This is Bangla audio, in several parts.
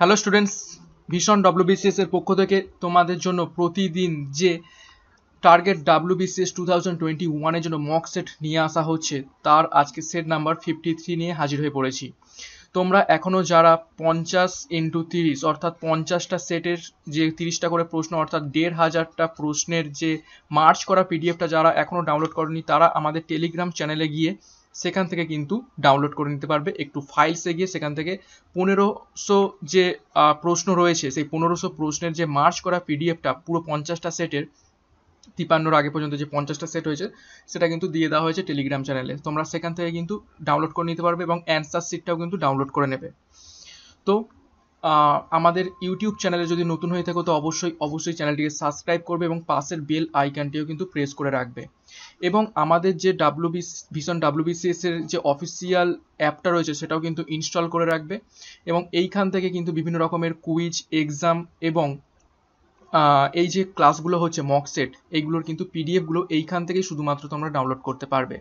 হ্যালো স্টুডেন্টস ভীষণ ডব্লিউবিসিএস এর পক্ষ থেকে তোমাদের জন্য প্রতিদিন যে target WBCS two thousand twenty ওয়ানের জন্য মক সেট নিয়ে আসা হচ্ছে তার আজকে সেট নাম্বার ফিফটি থ্রি নিয়ে হাজির হয়ে পড়েছি তোমরা এখনও যারা পঞ্চাশ ইন্টু তিরিশ অর্থাৎ পঞ্চাশটা সেটের যে তিরিশটা করে প্রশ্ন অর্থাৎ দেড় হাজারটা প্রশ্নের যে মার্চ করা পিডিএফটা যারা এখনও ডাউনলোড করনি তারা আমাদের টেলিগ্রাম চ্যানেলে গিয়ে সেখান থেকে কিন্তু ডাউনলোড করে নিতে পারবে একটু ফাইলসে গিয়ে সেখান থেকে পনেরোশো যে প্রশ্ন রয়েছে সেই পনেরোশো প্রশ্নের যে মার্চ করা পিডিএফটা পুরো পঞ্চাশটা সেটের তিপান্নর আগে পর্যন্ত যে পঞ্চাশটা সেট হয়েছে সেটা কিন্তু দিয়ে দেওয়া হয়েছে টেলিগ্রাম চ্যানেলে তোমরা সেখান থেকে কিন্তু ডাউনলোড করে নিতে পারবে এবং অ্যান্সার সিটটাও কিন্তু ডাউনলোড করে নেবে তো আমাদের ইউটিউব চ্যানেলে যদি নতুন হয়ে থাকো তো অবশ্যই অবশ্যই চ্যানেলটিকে সাবস্ক্রাইব করবে এবং পাশের বেল আইকনটিও কিন্তু প্রেস করে রাখবে এবং আমাদের যে ডাব্লু ভিশন ডাব্লুবিসিএস এর যে অফিসিয়াল অ্যাপটা রয়েছে সেটাও কিন্তু ইনস্টল করে রাখবে এবং এইখান থেকে কিন্তু বিভিন্ন রকমের কুইজ এক্সাম এবং এই যে ক্লাসগুলো হচ্ছে মকসেট এইগুলোর কিন্তু পিডিএফগুলো এইখান থেকে শুধুমাত্র তোমরা ডাউনলোড করতে পারবে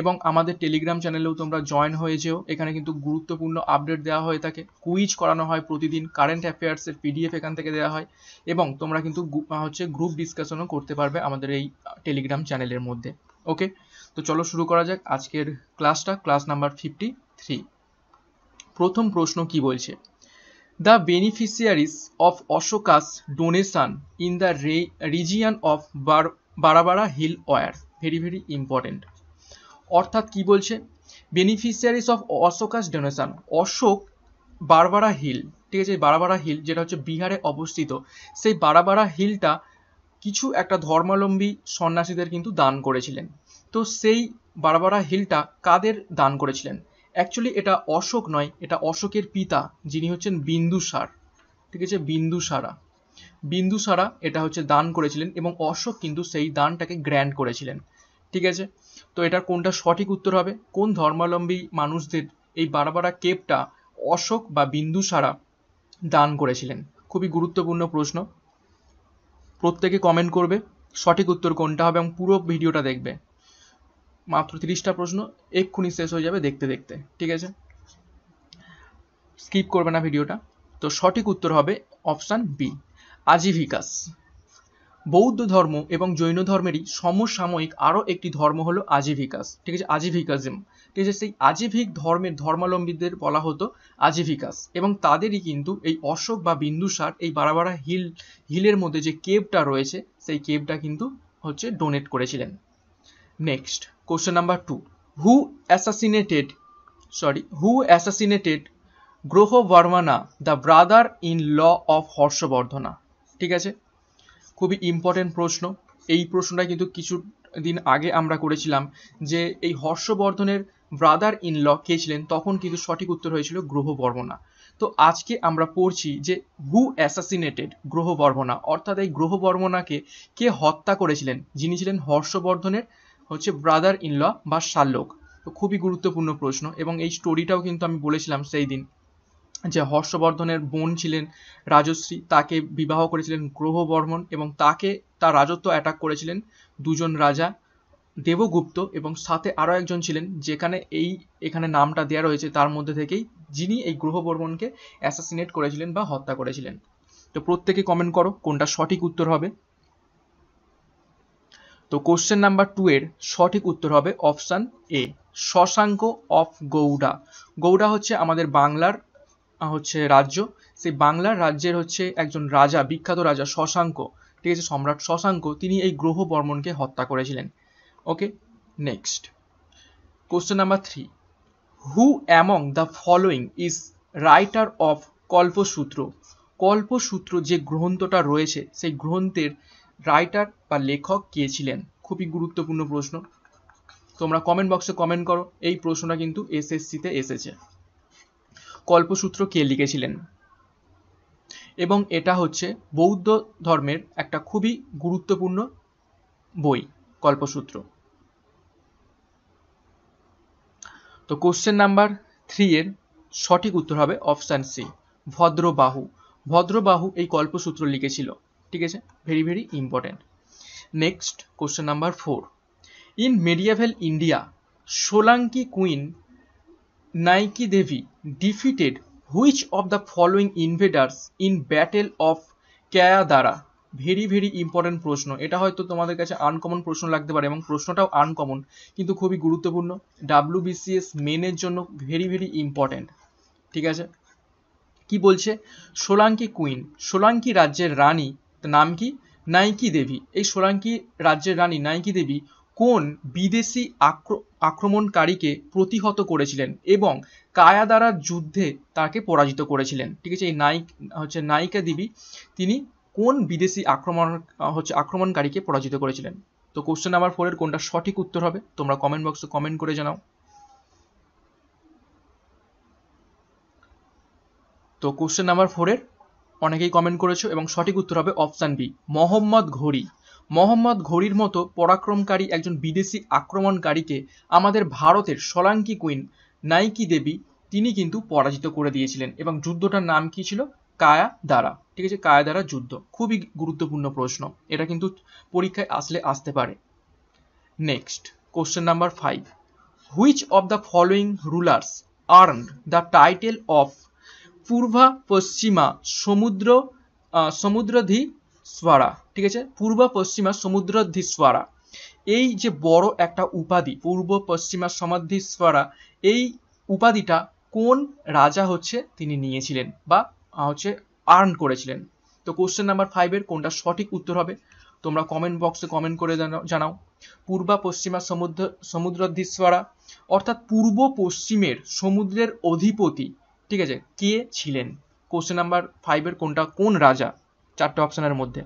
এবং আমাদের টেলিগ্রাম চ্যানেলেও তোমরা জয়েন হয়ে যেও এখানে কিন্তু গুরুত্বপূর্ণ আপডেট দেওয়া হয়ে থাকে কুইজ করানো হয় প্রতিদিন কারেন্ট অ্যাফেয়ার্সের পিডিএফ এখান থেকে দেওয়া হয় এবং তোমরা কিন্তু হচ্ছে গ্রুপ ডিসকাশনও করতে পারবে আমাদের এই টেলিগ্রাম চ্যানেলের মধ্যে ওকে তো চলো শুরু করা যাক আজকের ক্লাসটা ক্লাস নাম্বার ফিফটি থ্রি প্রথম প্রশ্ন কি বলছে the beneficiaries of Ashoka's donation in the region of Barabar hill were very very important অর্থাৎ কি বলছে beneficiaries of Ashoka's donation Ashoka Barabar hill ঠিক আছে বারাবারা হিল যেটা হচ্ছে বিহারে অবস্থিত সেই বারাবারা হিলটা কিছু একটা ধর্মাবলম্বী সন্ন্যাসীদের কিন্তু দান করেছিলেন তো সেই বারাবারা হিলটা কাদের দান করেছিলেন অ্যাকচুয়ালি এটা অশোক নয় এটা অশোকের পিতা যিনি হচ্ছেন বিন্দুসার ঠিক আছে বিন্দুসারা বিন্দুসারা এটা হচ্ছে দান করেছিলেন এবং অশোক কিন্তু সেই দানটাকে গ্র্যান্ড করেছিলেন ঠিক আছে তো এটার কোনটা সঠিক উত্তর হবে কোন ধর্মাবলম্বী মানুষদের এই বারবারা কেপটা অশোক বা বিন্দুসারা দান করেছিলেন খুবই গুরুত্বপূর্ণ প্রশ্ন প্রত্যেকে কমেন্ট করবে সঠিক উত্তর কোনটা হবে এবং পুরো ভিডিওটা দেখবে মাত্র তিরিশটা প্রশ্ন এক্ষুনি শেষ হয়ে যাবে দেখতে দেখতে ঠিক আছে স্কিপ করবে না ভিডিওটা তো সঠিক উত্তর হবে অপশান বি আজীবিকাস বৌদ্ধ ধর্ম এবং জৈন ধর্মেরই সমসাময়িক আরও একটি ধর্ম হলো আজীবিকাস ঠিক আছে আজীবিকাজম ঠিক আছে সেই আজীবিক ধর্মের ধর্মাবলম্বীদের বলা হতো আজীবিকাস এবং তাদেরই কিন্তু এই অশোক বা বিন্দুসার এই বারাবারা হিল হিলের মধ্যে যে কেভটা রয়েছে সেই কেভটা কিন্তু হচ্ছে ডোনেট করেছিলেন next question number two who assassinated sorry who assassinated Grahavarman the brother in law of Harshavardhana ঠিক আছে খুবই ইম্পর্টেন্ট প্রশ্ন এই প্রশ্নটা কিন্তু কিছু দিন আগে আমরা করেছিলাম যে এই হর্ষবর্ধনের ব্রাদার ইন ল কে ছিলেন তখন কিন্তু সঠিক উত্তর হয়েছিল গ্রহ বর্মনা তো আজকে আমরা পড়ছি যে হু অ্যাসাসিনেটেড গ্রহ বর্মনা অর্থাৎ এই গ্রহ বর্মনাকে কে হত্যা করেছিলেন যিনি ছিলেন হর্ষবর্ধনের হচ্ছে ব্রাদার ইন ল বা শার্লক তো খুবই গুরুত্বপূর্ণ প্রশ্ন এবং এই স্টোরিটাও কিন্তু আমি বলেছিলাম সেই দিন যে হর্ষবর্ধনের বোন ছিলেন রাজশ্রী তাকে বিবাহ করেছিলেন গ্রহবর্মন এবং তাকে তার রাজত্ব অ্যাটাক করেছিলেন দুজন রাজা দেবগুপ্ত এবং সাথে আরও একজন ছিলেন যেখানে এই এখানে নামটা দেওয়া রয়েছে তার মধ্যে থেকেই যিনি এই গ্রহবর্মনকে অ্যাসাসিনেট করেছিলেন বা হত্যা করেছিলেন তো প্রত্যেকে কমেন্ট করো কোনটা সঠিক উত্তর হবে তো কোশ্চেন নাম্বার টু এর সঠিক উত্তর হবে option A Shashanka of Gauda Gauda হচ্ছে আমাদের বাংলার হচ্ছে রাজ্য সেই বাংলার রাজ্যের হচ্ছে একজন রাজা বিখ্যাত রাজা শশাঙ্ক ঠিক আছে সম্রাট শশাঙ্ক তিনি এই গ্রহ বর্মনকে হত্যা করেছিলেন okay next question number three who among the following is writer of Kalpasutra Kalpasutra যে গ্রন্থটা রয়েছে সেই গ্রন্থের রাইটার বা লেখক কে ছিলেন খুবই গুরুত্বপূর্ণ প্রশ্ন তোমরা কমেন্ট বক্সে কমেন্ট করো এই প্রশ্নটা কিন্তু এসএসসিতে এসেছে কল্পসূত্র কে লিখেছিলেন এবং এটা হচ্ছে বৌদ্ধ ধর্মের একটা খুবই গুরুত্বপূর্ণ বই কল্পসূত্র তো কোশ্চেন নাম্বার থ্রি এর সঠিক উত্তর হবে অপশান সি ভদ্রবাহু ভদ্রবাহু এই কল্পসূত্র লিখেছিল ঠিক আছে very very important next question number four in medieval India Solanki queen Naiki Devi defeated which of the following invaders in battle of Kayadara very very important প্রশ্ন এটা হয়তো তোমাদের কাছে আনকমন প্রশ্ন লাগতে পারে এবং প্রশ্নটাও আনকমন কিন্তু খুবই গুরুত্বপূর্ণ ডাব্লিউবিসিএস মেনের জন্য ভেরি ভেরি ইম্পর্টেন্ট ঠিক আছে কি বলছে সোলাঙ্কি কুইন সোলাঙ্কি রাজ্যের রানী নাম কি নাইকি দেবী এই সোলাঙ্কি রাজ্যের রানী নাইকি দেবী কোন বিদেশি আক্রমণকারীকে প্রতিহত করেছিলেন এবং কায়াদারা যুদ্ধে তাকে পরাজিত করেছিলেন ঠিক আছে এই নাইক হচ্ছে নায়িকা দেবী তিনি কোন বিদেশি আক্রমণ হচ্ছে আক্রমণকারীকে পরাজিত করেছিলেন তো কোশ্চেন নাম্বার ফোরের কোনটা সঠিক উত্তর হবে তোমরা কমেন্ট বক্সে কমেন্ট করে জানাও তো কোশ্চেন নাম্বার ফোরের অনেকেই কমেন্ট করেছো এবং সঠিক উত্তর হবে অপশান বি মোহাম্মদ ঘড়ি মোহাম্মদ ঘড়ির মতো পরাক্রমকারী একজন বিদেশি আক্রমণকারীকে আমাদের ভারতের সলাঙ্কি কুইন নাইকি দেবী তিনি কিন্তু পরাজিত করে দিয়েছিলেন এবং যুদ্ধটার নাম কি ছিল কায়া দ্বারা ঠিক আছে কায়া দ্বারা যুদ্ধ খুবই গুরুত্বপূর্ণ প্রশ্ন এটা কিন্তু পরীক্ষায় আসলে আসতে পারে next question number five which of the following rulers earn the title of Purva Paschima Samudra সমুদ্রধি Swara ঠিক আছে পূর্বা পশ্চিমা সমুদ্রধি সোয়ারা এই যে বড় একটা উপাধি পূর্ব পশ্চিমা সমাধি স্বরা এই উপাধিটা কোন রাজা হচ্ছে তিনি নিয়েছিলেন বা হচ্ছে আর্ন করেছিলেন তো কোশ্চেন নাম্বার ফাইভের কোনটা সঠিক উত্তর হবে তোমরা কমেন্ট বক্সে কমেন্ট করে জানাও পূর্বা পশ্চিমা সমুদ্র সমুদ্রধীশ্বরা অর্থাৎ পূর্ব পশ্চিমের সমুদ্রের অধিপতি ঠিক আছে কে ছিলেন কোশ্চেন নাম্বার ফাইভের কোনটা কোন রাজা চারটে অপশানের মধ্যে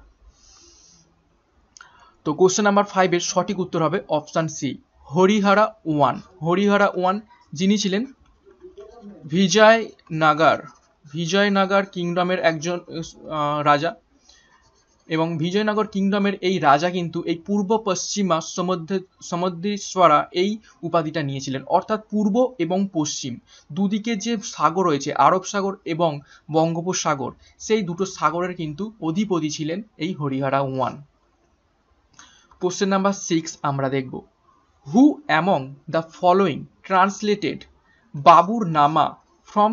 তো কোশ্চেন নাম্বার ফাইভের সঠিক উত্তর হবে option C Harihara one Harihara one যিনি ছিলেন বিজয় নাগার বিজয় নাগার কিংডমের একজন রাজা এবং বিজয়নগর কিংডমের এই রাজা কিন্তু এই পূর্ব পশ্চিমা সমুদ্রে সমুদ্রেশ্বরা এই উপাধিটা নিয়েছিলেন অর্থাৎ পূর্ব এবং পশ্চিম দুদিকে যে সাগর রয়েছে আরব সাগর এবং বঙ্গোপসাগর সেই দুটো সাগরের কিন্তু অধিপতি ছিলেন এই Harihara one question number six আমরা দেখব who among the following translated Baburnama from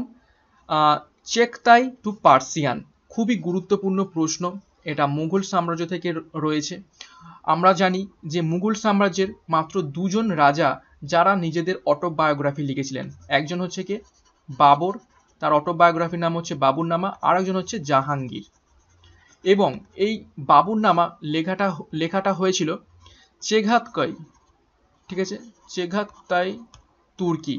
চেকতাই two Persian খুবই গুরুত্বপূর্ণ প্রশ্ন এটা মুঘল সাম্রাজ্য থেকে রয়েছে আমরা জানি যে মুঘল সাম্রাজ্যের মাত্র দুজন রাজা যারা নিজেদের অটোবায়োগ্রাফি লিখেছিলেন একজন হচ্ছে কে বাবর তার অটোবায়োগ্রাফির নাম হচ্ছে বাবুরনামা আর একজন হচ্ছে জাহাঙ্গীর এবং এই বাবুরনামা লেখাটা লেখাটা হয়েছিল চেঘাতকাই ঠিক আছে চেঘাতকাই তুর্কি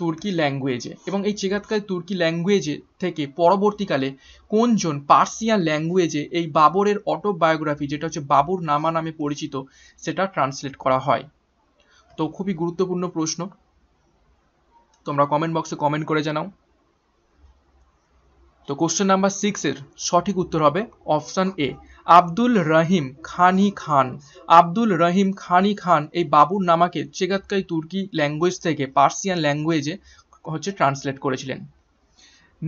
তুর্কি ল্যাঙ্গুয়েজে এবং এই চেগাতকার তুর্কি ল্যাঙ্গুয়েজে থেকে পরবর্তীকালে কোনজন পার্সিয়ান ল্যাঙ্গুয়েজে এই বাবরের অটোবায়োগ্রাফি যেটা হচ্ছে বাবুর নামা নামে পরিচিত সেটা ট্রান্সলেট করা হয় তো খুবই গুরুত্বপূর্ণ প্রশ্ন তোমরা কমেন্ট বক্সে কমেন্ট করে জানাও তো কোশ্চেন নাম্বার সিক্সের সঠিক উত্তর হবে অপশান এ আব্দুল রহিম খানি খান আব্দুল রহিম খানি খান এই বাবুর নামাকে চেগাতকাই তুর্কি ল্যাঙ্গুয়েজ থেকে পার্সিয়ান ল্যাঙ্গুয়েজে হচ্ছে ট্রান্সলেট করেছিলেন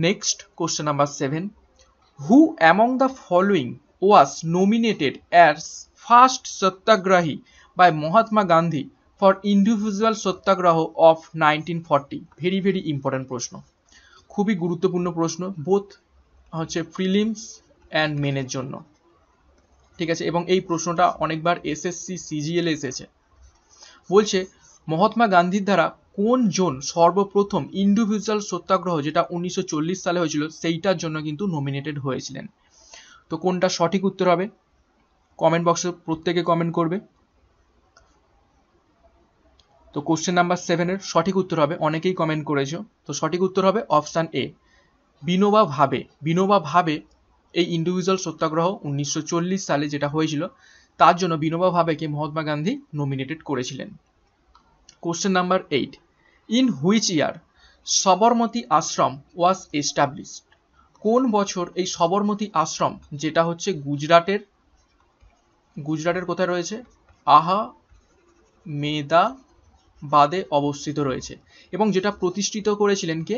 next question number seven who among the following was nominated as first satyagrahi by Mahatma Gandhi for individual satyagraha of nineteen forty very very important প্রশ্ন খুবই গুরুত্বপূর্ণ প্রশ্ন বোথ হচ্ছে ফিলিমস অ্যান্ড মেনের জন্য ঠিক আছে এবং এই প্রশ্নটা অনেকবার এসএসসি সিজিএলে এসেছে বলছে মহাত্মা গান্ধীর দ্বারা কোন জোন সর্বপ্রথম ইন্ডিভিজুয়াল সত্যাগ্রহ যেটা উনিশশো সালে হয়েছিল সেইটার জন্য কিন্তু নমিনেটেড হয়েছিলেন তো কোনটা সঠিক উত্তর হবে কমেন্ট বক্সে প্রত্যেকে কমেন্ট করবে তো কোশ্চেন নাম্বার সেভেনের সঠিক উত্তর হবে অনেকেই কমেন্ট করেছো তো সঠিক উত্তর হবে অপশান এ বিনোবা ভাবে বিনোবা ভাবে এই ইন্ডিভিজুয়াল সত্যাগ্রহ উনিশশো সালে যেটা হয়েছিল তার জন্য বিনোবা ভাবেকে মহাত্মা গান্ধী নমিনেটেড করেছিলেন question number eight in which year Sabarmati Ashram was established কোন বছর এই সবরমতী আশ্রম যেটা হচ্ছে গুজরাটের গুজরাটের কোথায় রয়েছে আহা মেদা বাদে অবস্থিত রয়েছে এবং যেটা প্রতিষ্ঠিত করেছিলেন কে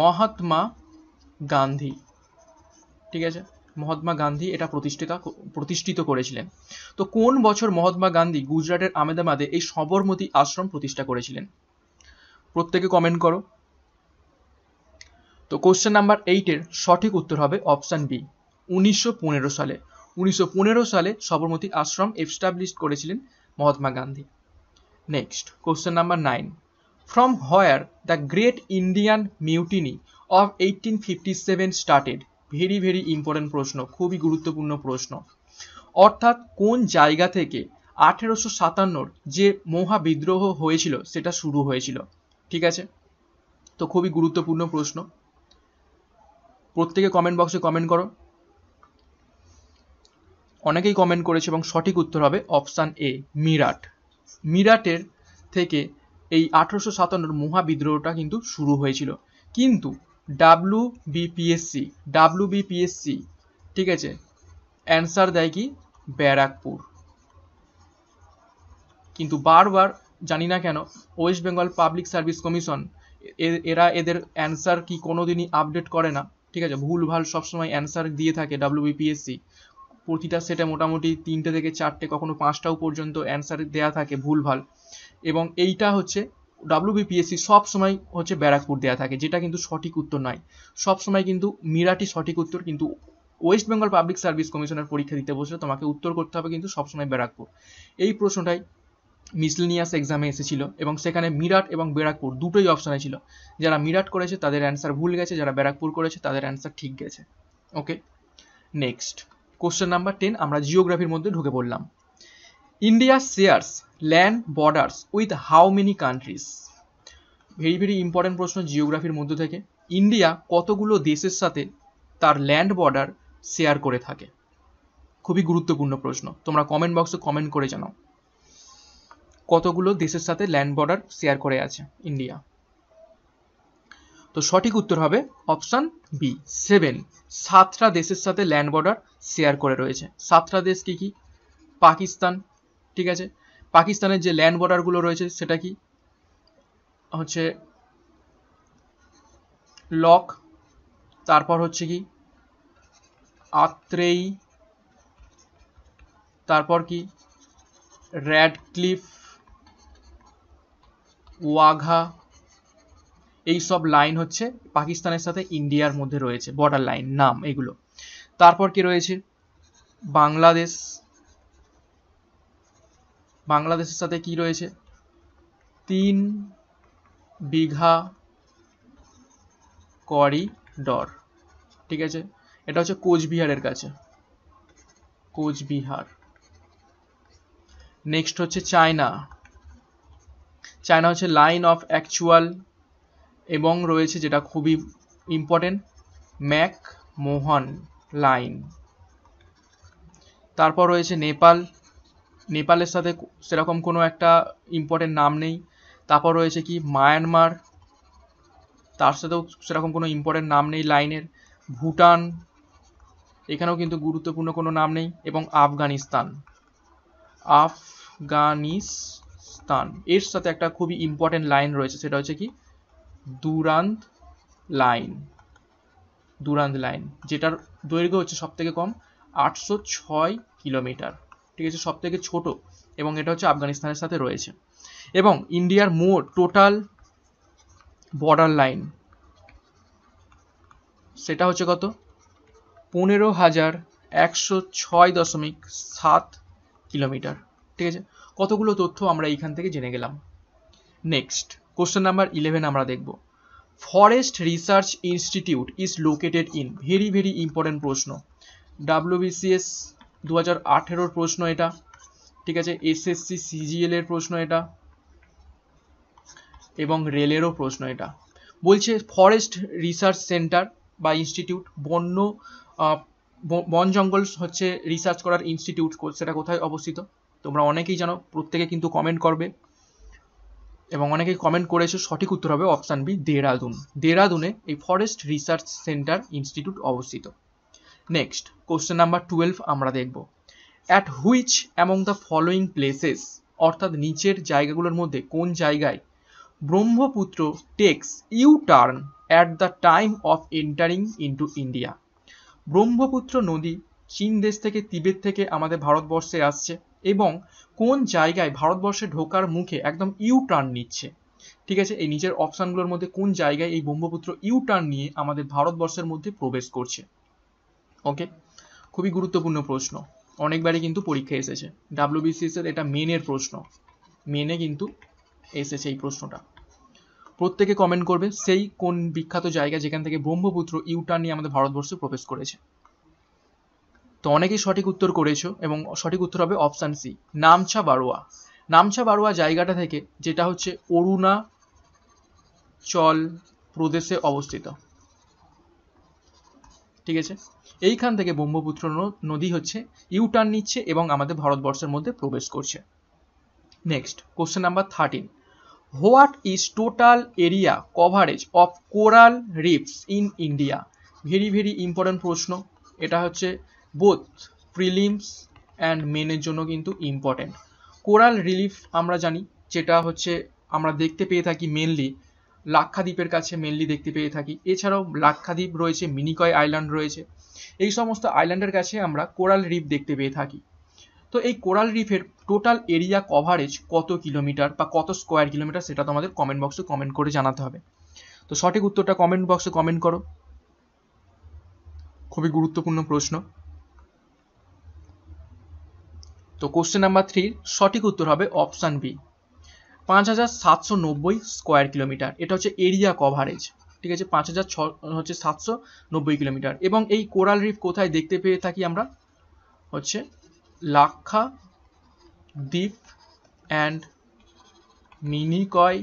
মহাত্মা গান্ধী ঠিক আছে মহাত্মা গান্ধী এটা প্রতিষ্ঠিতা প্রতিষ্ঠিত করেছিলেন তো কোন বছর মহাত্মা গান্ধী গুজরাটের আমেদাবাদে এই সবরমতী আশ্রম প্রতিষ্ঠা করেছিলেন প্রত্যেকে কমেন্ট করো তো কোশ্চেন নাম্বার এইটের সঠিক উত্তর হবে অপশান বি উনিশশো সালে উনিশশো সালে সবরমতী আশ্রম এস্টাবলিশ করেছিলেন Mahatma Gandhi next question number nine from where the great Indian mutiny of eighteen fifty seven started very very important প্রশ্ন খুবই গুরুত্বপূর্ণ প্রশ্ন অর্থাৎ কোন জায়গা থেকে আঠেরোশো সাতান্নর যে মহা বিদ্রোহ হয়েছিল সেটা শুরু হয়েছিল ঠিক আছে তো খুবই গুরুত্বপূর্ণ প্রশ্ন প্রত্যেকে কমেন্ট বক্সে কমেন্ট করো অনেকেই কমেন্ট করেছে এবং সঠিক উত্তর হবে অপশান এ মিরাট মিরাটের থেকে এই আঠেরোশো সাতান্নর মহাবিদ্রোহটা কিন্তু শুরু হয়েছিল কিন্তু ডাব্লু বিপিএসসি ডাব্লু বিপিএসসি ঠিক আছে অ্যান্সার দেয় কি ব্যারাকপুর কিন্তু বারবার জানি না কেন West Bengal public Service Commission এরা এদের অ্যান্সার কি কোনো দিনই আপডেট করে না ঠিক আছে ভুলভাল সবসময় অ্যান্সার দিয়ে থাকে ডাব্লু বিপিএসসি প্রতিটা সেটে মোটামুটি তিনটে থেকে চারটে কখনো পাঁচটাও পর্যন্ত অ্যান্সার দেয়া থাকে ভুলভাল এবং এইটা হচ্ছে ডাব্লিউবিপিএসসি সব সময় হচ্ছে ব্যারাকপুর দেওয়া থাকে যেটা কিন্তু সঠিক উত্তর নয় সব সময় কিন্তু মিরাটি সঠিক উত্তর কিন্তু ওয়েস্ট বেঙ্গল পাবলিক সার্ভিস কমিশনের পরীক্ষা দিতে বসলে তোমাকে উত্তর করতে হবে কিন্তু সবসময় ব্যারাকপুর এই প্রশ্নটাই মিসলিনিয়াস এক্সামে এসেছিল এবং সেখানে মিরাট এবং ব্যারাকপুর দুটোই অপশানে ছিল যারা মিরাট করেছে তাদের অ্যান্সার ভুল গেছে যারা ব্যারাকপুর করেছে তাদের অ্যান্সার ঠিক গেছে okay next question number ten আমরা জিওগ্রাফির মধ্যে ঢুকে পড়লাম India shares land borders with how many countries very very important প্রশ্ন জিওগ্রাফির মধ্যে থেকে ইন্ডিয়া কতগুলো দেশের সাথে তার ল্যান্ড বর্ডার শেয়ার করে থাকে খুবই গুরুত্বপূর্ণ প্রশ্ন তোমরা কমেন্ট বক্সে কমেন্ট করে জানাও কতগুলো দেশের সাথে ল্যান্ড বর্ডার শেয়ার করে আছে ইন্ডিয়া তো সঠিক উত্তর হবে অপশান বি সেভেন সাতটা দেশের সাথে ল্যান্ড বর্ডার শেয়ার করে রয়েছে সাতটা দেশ কি কি পাকিস্তান ঠিক আছে পাকিস্তানের যে ল্যান্ড বর্ডারগুলো রয়েছে সেটা কি হচ্ছে লক তারপর হচ্ছে কি আত্রেই তারপর কি র্যাডক্লিফ ওয়াঘা এই সব লাইন হচ্ছে পাকিস্তানের সাথে ইন্ডিয়ার মধ্যে রয়েছে বর্ডার লাইন নাম এগুলো তারপর কি রয়েছে বাংলাদেশ বাংলাদেশের সাথে কি রয়েছে তিন বিঘা করিডর ঠিক আছে এটা হচ্ছে কোচবিহারের কাছে কোচবিহার নেক্সট হচ্ছে চায়না চায়না হচ্ছে লাইন অফ অ্যাকচুয়াল এবং রয়েছে যেটা খুবই ইম্পর্টেন্ট ম্যাক মোহন লাইন তারপর রয়েছে নেপাল নেপালের সাথে সেরকম কোনো একটা ইম্পর্টেন্ট নাম নেই তারপর রয়েছে কি মায়ানমার তার সাথেও সেরকম কোনো ইম্পর্টেন্ট নাম নেই লাইনের ভুটান এখানেও কিন্তু গুরুত্বপূর্ণ কোনো নাম নেই এবং আফগানিস্তান আফগানিস্তান এর সাথে একটা খুবই ইম্পর্টেন্ট লাইন রয়েছে সেটা হচ্ছে কি দুরান্ত লাইন দুরান্ত লাইন যেটার দৈর্ঘ্য হচ্ছে সব থেকে কম আটশো ছয় কিলোমিটার ঠিক আছে সব থেকে ছোট এবং এটা হচ্ছে আফগানিস্তানের সাথে রয়েছে এবং ইন্ডিয়ার মোট টোটাল বর্ডার লাইন সেটা হচ্ছে কত পনেরো হাজার একশো ছয় দশমিক সাত কিলোমিটার ঠিক আছে কতগুলো তথ্য আমরা এইখান থেকে জেনে গেলাম নেক্সট কোশ্চেন নাম্বার ইলেভেন আমরা দেখব forest research institute is located in very very important প্রশ্ন ডাব্লিউবিসিএস দু হাজার আঠেরোর প্রশ্ন এটা ঠিক আছে এসএসসি সিজিএল এর প্রশ্ন এটা এবং রেলেরও প্রশ্ন এটা বলছে ফরেস্ট রিসার্চ সেন্টার বা ইনস্টিটিউট বন্য বন জঙ্গল হচ্ছে রিসার্চ করার ইনস্টিটিউট সেটা কোথায় অবস্থিত তোমরা অনেকেই জানো প্রত্যেকে কিন্তু কমেন্ট করবে এবং অনেকেই কমেন্ট করেছে সঠিক উত্তর হবে অপশান বি দেরাদুন দেরাদুনে এই ফরেস্ট রিসার্চ সেন্টার ইনস্টিটিউট অবস্থিত নেক্সট কোশ্চেন নাম্বার টুয়েলভ আমরা দেখব at which among the following places অর্থাৎ নিচের জায়গাগুলোর মধ্যে কোন জায়গায় Brahmaputra takes U turn at the time of entering into India Brahmaputra নদী চীন দেশ থেকে তিবেত থেকে আমাদের ভারতবর্ষে আসছে এবং কোন জায়গায় ভারতবর্ষে ঢোকার মুখে একদম ইউ টার্ন নিচ্ছে ঠিক আছে এই নিচের অপশানগুলোর মধ্যে কোন জায়গায় এই ব্রহ্মপুত্র ইউ টার্ন নিয়ে আমাদের ভারতবর্ষের মধ্যে প্রবেশ করছে ওকে খুবই গুরুত্বপূর্ণ প্রশ্ন অনেকবারই কিন্তু পরীক্ষায় এসেছে এর এটা মেনের প্রশ্ন মেনে কিন্তু এসেছে এই প্রশ্নটা প্রত্যেকে কমেন্ট করবে সেই কোন বিখ্যাত জায়গা যেখান থেকে ব্রহ্মপুত্র ইউটার নিয়ে আমাদের ভারতবর্ষে প্রবেশ করেছে তো অনেকেই সঠিক উত্তর করেছো এবং সঠিক উত্তর হবে অপশান সি নামছা বারোয়া নামছা বারোয়া জায়গাটা থেকে যেটা হচ্ছে অরুণাচল প্রদেশে অবস্থিত ঠিক আছে এইখান থেকে ব্রহ্মপুত্র নদী হচ্ছে ইউটার্ন নিচ্ছে এবং আমাদের ভারতবর্ষের মধ্যে প্রবেশ করছে next question number thirteen what is total area coverage of coral reefs in India very very important প্রশ্ন এটা হচ্ছে বোথ প্রিলিমস অ্যান্ড মেনের জন্য কিন্তু ইম্পর্টেন্ট কোরাল রিলিফ আমরা জানি যেটা হচ্ছে আমরা দেখতে পেয়ে থাকি মেনলি লাক্ষাদ্বীপের কাছে মেনলি দেখতে পেয়ে থাকি এছাড়াও লাক্ষাদ্বীপ রয়েছে মিনিকয় আইল্যান্ড রয়েছে এই সমস্ত আইল্যান্ডের কাছে আমরা কোরাল রিফ দেখতে পেয়ে থাকি তো এই কোরাল রিফের টোটাল এরিয়া কভারেজ কত কিলোমিটার বা কত স্কোয়ার কিলোমিটার সেটা তোমাদের কমেন্ট বক্সে কমেন্ট করে জানাতে হবে তো সঠিক উত্তরটা কমেন্ট বক্সে কমেন্ট করো খুবই গুরুত্বপূর্ণ প্রশ্ন তো কোশ্চেন নাম্বার থ্রির সঠিক উত্তর হবে অপশান বি পাঁচ হাজার সাতশো নব্বই স্কোয়ার কিলোমিটার এটা হচ্ছে এরিয়া কভারেজ ঠিক আছে পাঁচ হাজার ছ হচ্ছে সাতশো নব্বই কিলোমিটার এবং এই কোরাল রিফ কোথায় দেখতে পেয়ে থাকি আমরা হচ্ছে লাক্ষা দ্বীপ অ্যান্ড মিনিকয়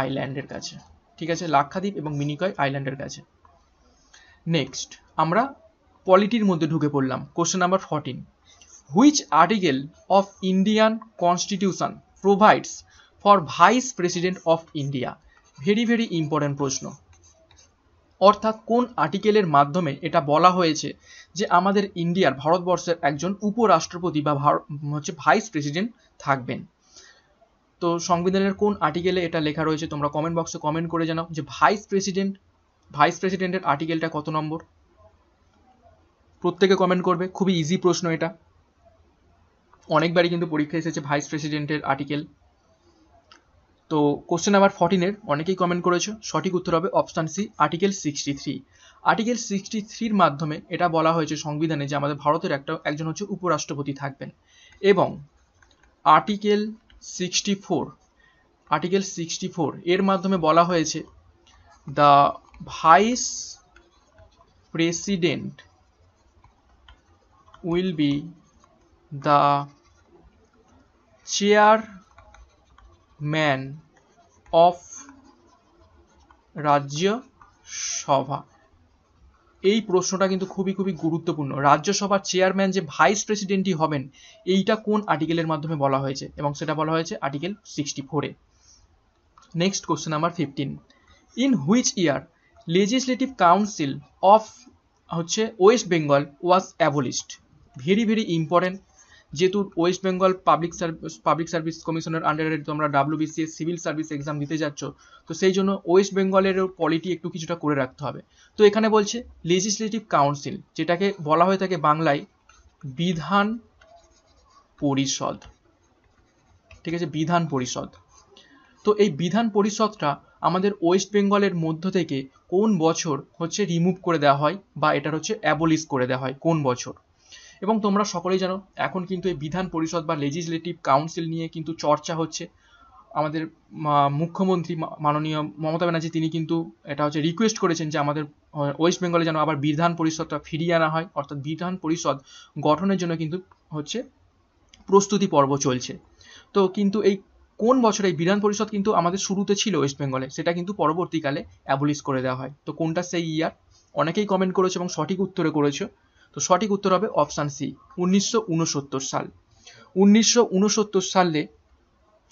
আইল্যান্ডের কাছে ঠিক আছে লাক্ষাদ্বীপ এবং মিনিকয় আইল্যান্ডের কাছে নেক্সট আমরা পলিটির মধ্যে ঢুকে পড়লাম question number fourteen which article of Indian constitution provides for vice president of India very very important প্রশ্ন অর্থাৎ কোন আর্টিকেলের মাধ্যমে এটা বলা হয়েছে যে আমাদের ইন্ডিয়ার ভারতবর্ষের একজন উপরাষ্ট্রপতি বা হচ্ছে ভাইস প্রেসিডেন্ট থাকবেন তো সংবিধানের কোন আর্টিকেলে এটা লেখা রয়েছে তোমরা কমেন্ট বক্সে কমেন্ট করে জানাও যে ভাইস প্রেসিডেন্ট ভাইস প্রেসিডেন্টের আর্টিকেলটা কত নম্বর প্রত্যেকে কমেন্ট করবে খুবই ইজি প্রশ্ন এটা অনেকবারই কিন্তু পরীক্ষা এসেছে ভাইস প্রেসিডেন্টের আর্টিকেল তো কোশ্চেন নাম্বার ফর্টিনের অনেকেই কমেন্ট করেছো সঠিক উত্তর হবে option C article sixty three article sixty থ্রির মাধ্যমে এটা বলা হয়েছে সংবিধানে যে আমাদের ভারতের একটা একজন হচ্ছে উপরাষ্ট্রপতি থাকবেন এবং article sixty four article sixty four এর মাধ্যমে বলা হয়েছে the vice president will be the chairman of Rajya Sabha এই প্রশ্নটা কিন্তু খুবই খুবই গুরুত্বপূর্ণ রাজ্যসভার চেয়ারম্যান যে ভাইস প্রেসিডেন্টই হবেন এইটা কোন আর্টিকেলের মাধ্যমে বলা হয়েছে এবং সেটা বলা হয়েছে আর্টিকেল সিক্সটি ফোরে next question number fifteen in which year legislative council of হচ্ছে West Bengal was abolished very very important যেহেতু West Bengal public service public service কমিশনের আন্ডারে তোমরা ডাব্লিউবিসিএস সিভিল সার্ভিস এক্সাম দিতে যাচ্ছ তো সেই জন্য ওয়েস্ট বেঙ্গলেরও কোয়ালিটি একটু কিছুটা করে রাখতে হবে তো এখানে বলছে লেজিসলেটিভ কাউন্সিল যেটাকে বলা হয়ে থাকে বাংলায় বিধান পরিষদ ঠিক আছে বিধান পরিষদ তো এই বিধান পরিষদটা আমাদের ওয়েস্ট বেঙ্গলের মধ্য থেকে কোন বছর হচ্ছে রিমুভ করে দেওয়া হয় বা এটার হচ্ছে অ্যাবলিশ করে দেওয়া হয় কোন বছর এবং তোমরা সকলেই জানো এখন কিন্তু এই বিধান পরিষদ বা লেজিসলেটিভ কাউন্সিল নিয়ে কিন্তু চর্চা হচ্ছে আমাদের মুখ্যমন্ত্রী মাননীয় মমতা ব্যানার্জি তিনি কিন্তু এটা হচ্ছে রিকোয়েস্ট করেছেন যে আমাদের ওয়েস্ট বেঙ্গলে যেন আবার বিধান পরিষদটা ফিরিয়ে আনা হয় অর্থাৎ বিধান পরিষদ গঠনের জন্য কিন্তু হচ্ছে প্রস্তুতি পর্ব চলছে তো কিন্তু এই কোন বছর এই বিধান পরিষদ কিন্তু আমাদের শুরুতে ছিল ওয়েস্ট বেঙ্গলে সেটা কিন্তু পরবর্তীকালে অ্যাবলিশ করে দেওয়া হয় তো কোনটা সেই ইয়ার অনেকেই কমেন্ট করেছে এবং সঠিক উত্তরে করেছে তো সঠিক উত্তর হবে অপশান সি উনিশশো সাল উনিশশো সালে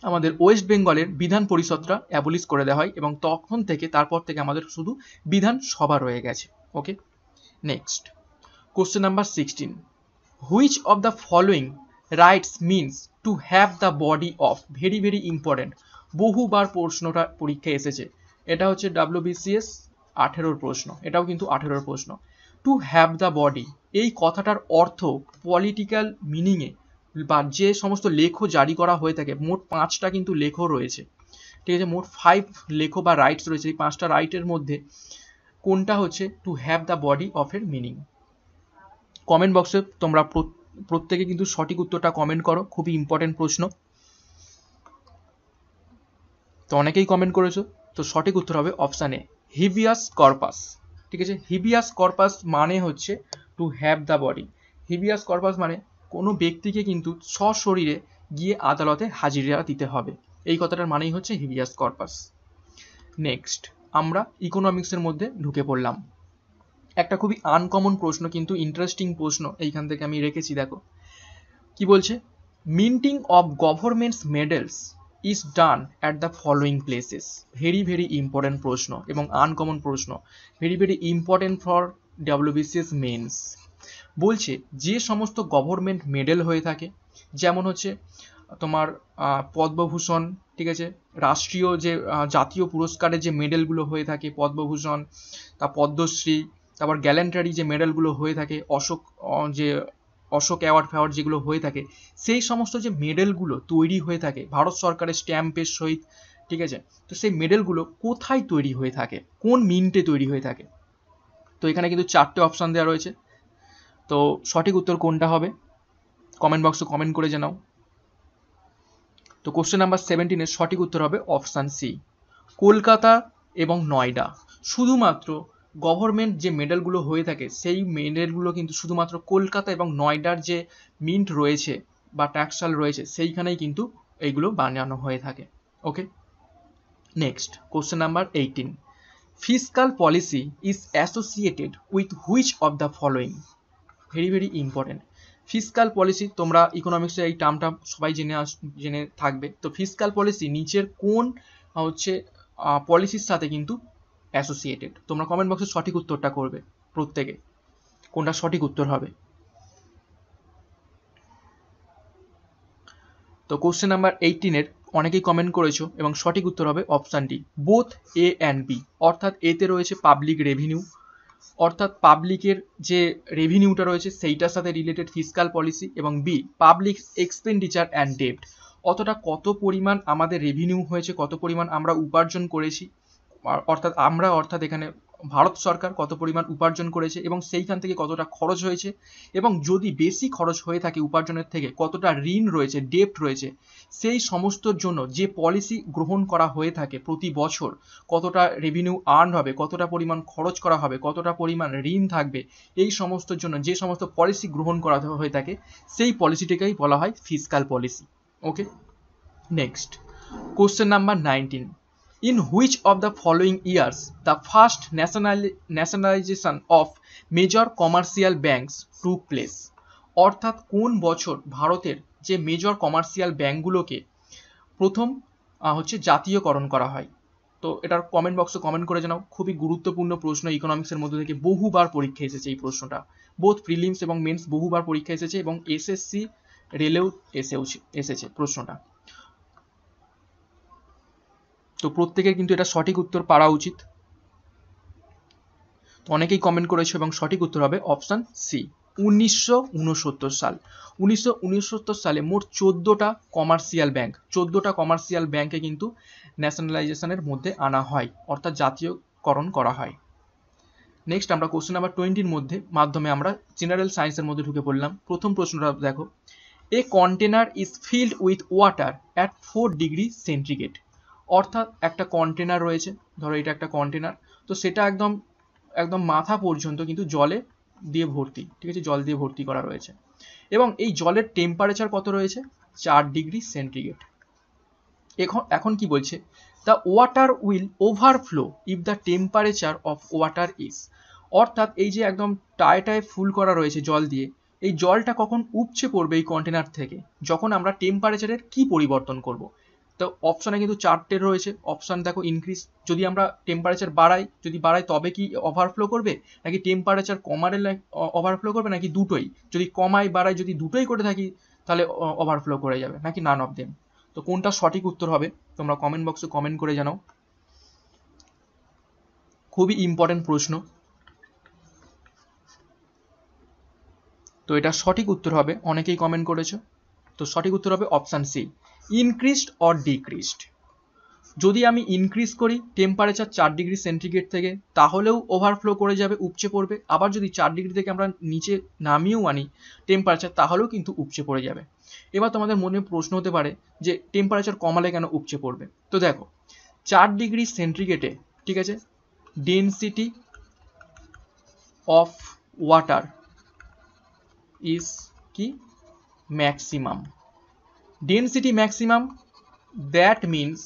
আমাদের ওয়েস্ট বেঙ্গলের বিধান পরিষদরা অ্যাবলিশ করে দেওয়া হয় এবং তখন থেকে তারপর থেকে আমাদের শুধু বিধানসভা রয়ে গেছে okay next question number sixteen which of the following rights means to have the body of very very important বহুবার প্রশ্নটা পরীক্ষায় এসেছে এটা হচ্ছে ডাব্লিউবিসিএস আঠেরোর প্রশ্ন এটাও কিন্তু আঠেরোর প্রশ্ন টু হ্যাভ দ্য বডি এই কথাটার অর্থ পলিটিক্যাল মিনিংয়ে বা যে সমস্ত লেখ জারি করা হয়ে থাকে মোট পাঁচটা কিন্তু লেখ রয়েছে ঠিক আছে মোট ফাইভ লেখ বা রাইটস রয়েছে এই পাঁচটা রাইটের মধ্যে কোনটা হচ্ছে to have the body of এর মিনিং কমেন্ট বক্সে তোমরা প্রত্যেকে কিন্তু সঠিক উত্তরটা কমেন্ট করো খুবই ইম্পর্টেন্ট প্রশ্ন তো অনেকেই কমেন্ট করেছো তো সঠিক উত্তর হবে অপশান এ হিভিয়াস কর্পাস ঠিক আছে হিবিয়াস কর্পাস মানে হচ্ছে to have the body habeas corpus মানে কোনো ব্যক্তিকে কিন্তু সশরীরে গিয়ে আদালতে হাজিরা দিতে হবে এই কথাটার মানেই হচ্ছে হিবিয়াস কর্পাস নেক্সট আমরা ইকোনমিক্সের মধ্যে ঢুকে পড়লাম একটা খুবই আনকমন প্রশ্ন কিন্তু ইন্টারেস্টিং প্রশ্ন এইখান থেকে আমি রেখেছি দেখো কি বলছে minting of governments medals is done at the following places very very important প্রশ্ন এবং আনকমন প্রশ্ন very very important for WBCS mains বলছে যে সমস্ত গভর্নমেন্ট মেডেল হয়ে থাকে যেমন হচ্ছে তোমার পদ্মভূষণ ঠিক আছে রাষ্ট্রীয় যে জাতীয় পুরস্কারের যে মেডেলগুলো হয়ে থাকে পদ্মভূষণ তা পদ্মশ্রী তারপর গ্যালেন্টারি যে মেডেলগুলো হয়ে থাকে অশোক যে অশোক অ্যাওয়ার্ড ফ্যাওয়ার যেগুলো হয়ে থাকে সেই সমস্ত যে মেডেলগুলো তৈরি হয়ে থাকে ভারত সরকারের স্ট্যাম্পের সহিত ঠিক আছে তো সেই মেডেলগুলো কোথায় তৈরি হয়ে থাকে কোন মিন্টে তৈরি হয়ে থাকে তো এখানে কিন্তু চারটে অপশান দেওয়া রয়েছে তো সঠিক উত্তর কোনটা হবে কমেন্ট বক্সে কমেন্ট করে জানাও তো কোশ্চেন নাম্বার সেভেন্টিনের সঠিক উত্তর হবে অপশান সি কলকাতা এবং নয়ডা শুধুমাত্র গভর্নমেন্ট যে মেডেলগুলো হয়ে থাকে সেই মেডেলগুলো কিন্তু শুধুমাত্র কলকাতা এবং নয়ডার যে মিন্ট রয়েছে বা ট্যাক্সাল রয়েছে সেইখানেই কিন্তু এইগুলো বানানো হয়ে থাকে okay next question number eighteen fiscal policy is associated with which of the following very very important fiscal policy তোমরা ইকোনমিক্সের এই টার্মটা সবাই জেনে আস জেনে থাকবে তো ফিসকাল পলিসি নিচের কোন হচ্ছে পলিসির সাথে কিন্তু অ্যাসোসিয়েটেড তোমরা কমেন্ট বক্সে সঠিক উত্তরটা করবে প্রত্যেকে কোনটা সঠিক উত্তর হবে তো কোশ্চেন নাম্বার এইটিনের অনেকেই কমেন্ট করেছো এবং সঠিক উত্তর হবে option D both A and B অর্থাৎ এতে রয়েছে পাবলিক রেভিনিউ অর্থাৎ পাবলিকের যে রেভিনিউটা রয়েছে সেইটার সাথে রিলেটেড ফিসকাল পলিসি এবং বি পাবলিক এক্সপেন্ডিচার অ্যান্ড ডেপ্ট অতটা কত পরিমাণ আমাদের রেভিনিউ হয়েছে কত পরিমাণ আমরা উপার্জন করেছি অর্থাৎ আমরা অর্থাৎ এখানে ভারত সরকার কত পরিমাণ উপার্জন করেছে এবং সেইখান থেকে কতটা খরচ হয়েছে এবং যদি বেশি খরচ হয়ে থাকে উপার্জনের থেকে কতটা ঋণ রয়েছে ডেপ্ট রয়েছে সেই সমস্তর জন্য যে পলিসি গ্রহণ করা হয়ে থাকে প্রতি বছর কতটা রেভিনিউ আর্ন হবে কতটা পরিমাণ খরচ করা হবে কতটা পরিমাণ ঋণ থাকবে এই সমস্তর জন্য যে সমস্ত পলিসি গ্রহণ করা হয়ে থাকে সেই পলিসিটিকেই বলা হয় fiscal policy okay next question number nineteen in which of the following years the first nationalisation of major commercial banks took place অর্থাৎ কোন বছর ভারতের যে মেজর কমার্শিয়াল ব্যাংকগুলোকে প্রথম হচ্ছে জাতীয়করণ করা হয় তো এটার কমেন্ট বক্সে কমেন্ট করে জানাও খুবই গুরুত্বপূর্ণ প্রশ্ন ইকোনমিক্সের মধ্যে থেকে বহুবার পরীক্ষা এসেছে এই প্রশ্নটা বোধ প্রিলিমস এবং মেন্স বহুবার পরীক্ষা এসেছে এবং এসএসসি রেলেও এসেওছে এসেছে প্রশ্নটা তো প্রত্যেকের কিন্তু এটা সঠিক উত্তর পারা উচিত অনেকেই কমেন্ট করেছে এবং সঠিক উত্তর হবে অপশান সি উনিশশো সাল উনিশশো সালে মোট চোদ্দোটা কমার্শিয়াল ব্যাংক চোদ্দোটা কমার্শিয়াল ব্যাংকে কিন্তু ন্যাশনালাইজেশনের মধ্যে আনা হয় অর্থাৎ জাতীয়করণ করা হয় নেক্সট আমরা কোশ্চেন নাম্বার টোয়েন্টির মধ্যে মাধ্যমে আমরা জেনারেল সায়েন্সের মধ্যে ঢুকে পড়লাম প্রথম প্রশ্নটা দেখো a container is filled with water at four degree centigrade অর্থাৎ একটা কন্টেনার রয়েছে ধরো এটা একটা কন্টেনার তো সেটা একদম একদম মাথা পর্যন্ত কিন্তু জলে দিয়ে ভর্তি ঠিক আছে জল দিয়ে ভর্তি করা রয়েছে এবং এই জলের টেম্পারেচার কত রয়েছে চার ডিগ্রি সেন্টিগ্রেড এখন এখন কি বলছে the water will overflow if the temperature of water is অর্থাৎ এই যে একদম টায় টায় ফুল করা রয়েছে জল দিয়ে এই জলটা কখন উপচে পড়বে এই কন্টেনার থেকে যখন আমরা টেম্পারেচারের কি পরিবর্তন করব তো অপশানে কিন্তু চারটে রয়েছে অপশান দেখো ইনক্রিজ যদি আমরা টেম্পারেচার বাড়াই যদি বাড়াই তবে কি ওভারফ্লো করবে নাকি টেম্পারেচার কমারে ওভারফ্লো করবে নাকি দুটোই যদি কমাই বাড়াই যদি দুটোই করে থাকি তাহলে ওভারফ্লো করে যাবে নাকি নান অফ দেম তো কোনটা সঠিক উত্তর হবে তোমরা কমেন্ট বক্সে কমেন্ট করে জানাও খুবই ইম্পর্টেন্ট প্রশ্ন তো এটা সঠিক উত্তর হবে অনেকেই কমেন্ট করেছো তো সঠিক উত্তর হবে option C increased or decreased যদি আমি ইনক্রিজ করি টেম্পারেচার চার ডিগ্রি সেন্টিগ্রেড থেকে তাহলেও ওভারফ্লো করে যাবে উপচে পড়বে আবার যদি চার ডিগ্রি থেকে আমরা নিচে নামিয়েও আনি টেম্পারেচার তাহলেও কিন্তু উপচে পড়ে যাবে এবার তোমাদের মনে প্রশ্ন হতে পারে যে টেম্পারেচার কমালে কেন উপচে পড়বে তো দেখো চার ডিগ্রি সেন্টিগ্রেডে ঠিক আছে ডেনসিটি অফ ওয়াটার ইজ কি maximum density maximum that means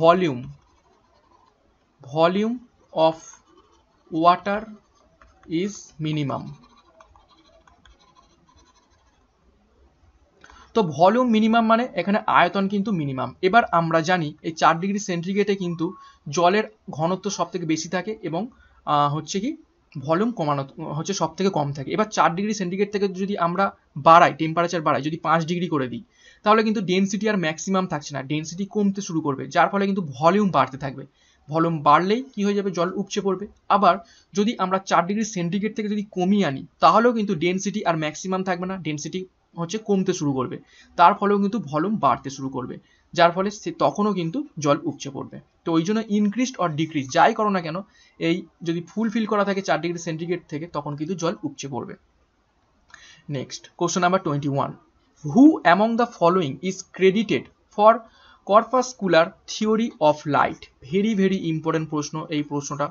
volume volume of water is minimum তো ভলিউম মিনিমাম মানে এখানে আয়তন কিন্তু মিনিমাম এবার আমরা জানি এই চার ডিগ্রি সেন্টিগ্রেডে কিন্তু জলের ঘনত্ব সব থেকে বেশি থাকে এবং হচ্ছে কি ভলিউম কমানো হচ্ছে সব থেকে কম থাকে এবার চার ডিগ্রি সেন্টিগ্রেড থেকে যদি আমরা বাড়াই টেম্পারেচার বাড়াই যদি পাঁচ ডিগ্রি করে দিই তাহলে কিন্তু ডেন্সিটি আর ম্যাক্সিমাম থাকছে না ডেন্সিটি কমতে শুরু করবে যার ফলে কিন্তু ভলিউম বাড়তে থাকবে ভলিউম বাড়লেই কি হয়ে যাবে জল উপচে পড়বে আবার যদি আমরা চার ডিগ্রি সেন্টিগ্রেড থেকে যদি কমিয়ে আনি তাহলেও কিন্তু ডেন্সিটি আর ম্যাক্সিমাম থাকবে না ডেনসিটি হচ্ছে কমতে শুরু করবে তার ফলেও কিন্তু ভলিউম বাড়তে শুরু করবে যার ফলে সে তখনও কিন্তু জল উপচে পড়বে তো ওই জন্য ইনক্রিজ অর ডিক্রিজ যাই করো না কেন এই যদি ফুল ফিল করা থাকে চার ডিগ্রি সেন্টিগ্রেড থেকে তখন কিন্তু জল উপচে পড়বে next question number twenty one who among the following is credited for corpuscular theory of light very very important প্রশ্ন এই প্রশ্নটা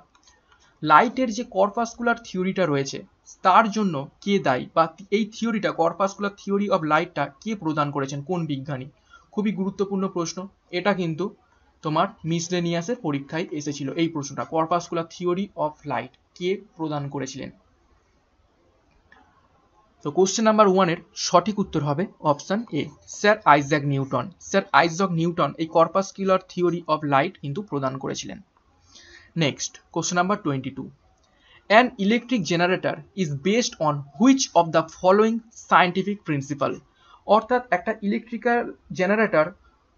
লাইটের যে কর্পাসকুলার থিওরিটা রয়েছে তার জন্য কে দায়ী বা এই থিওরিটা কর্পাসকুলার থিওরি অফ লাইটটা কে প্রদান করেছেন কোন বিজ্ঞানী খুবই গুরুত্বপূর্ণ প্রশ্ন এটা কিন্তু তোমার মিসলেনিয়াসের পরীক্ষায় এসেছিল এই প্রশ্নটা কর্পাসকুলার থিওরি অফ লাইট কে প্রদান করেছিলেন তো কোশ্চেন নাম্বার ওয়ানের সঠিক উত্তর হবে option A sir Isaac Newton sir Isaac Newton এই কর্পাসকুলার থিওরি অফ লাইট কিন্তু প্রদান করেছিলেন next question number twenty two an electric generator is based on which of the following scientific principle অর্থাৎ একটা ইলেকট্রিক্যাল জেনারেটর